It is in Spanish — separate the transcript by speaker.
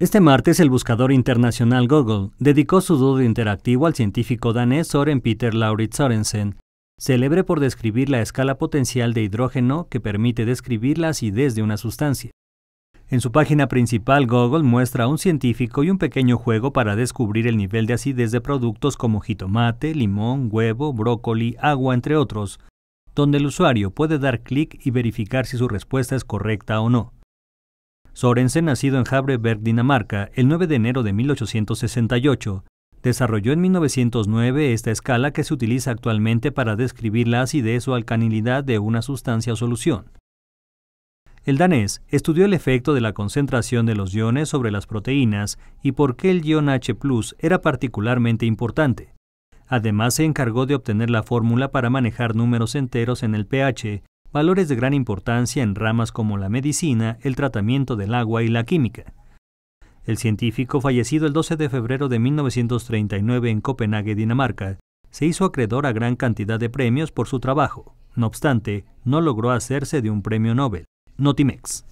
Speaker 1: Este martes, el buscador internacional Google dedicó su dudo interactivo al científico danés Soren Peter Lauritz Sorensen, célebre por describir la escala potencial de hidrógeno que permite describir la acidez de una sustancia. En su página principal, Google muestra a un científico y un pequeño juego para descubrir el nivel de acidez de productos como jitomate, limón, huevo, brócoli, agua, entre otros, donde el usuario puede dar clic y verificar si su respuesta es correcta o no. Sorensen, nacido en Havreberg, Dinamarca, el 9 de enero de 1868, desarrolló en 1909 esta escala que se utiliza actualmente para describir la acidez o alcalinidad de una sustancia o solución. El danés estudió el efecto de la concentración de los iones sobre las proteínas y por qué el ion H era particularmente importante. Además, se encargó de obtener la fórmula para manejar números enteros en el pH valores de gran importancia en ramas como la medicina, el tratamiento del agua y la química. El científico, fallecido el 12 de febrero de 1939 en Copenhague, Dinamarca, se hizo acreedor a gran cantidad de premios por su trabajo. No obstante, no logró hacerse de un premio Nobel. Notimex.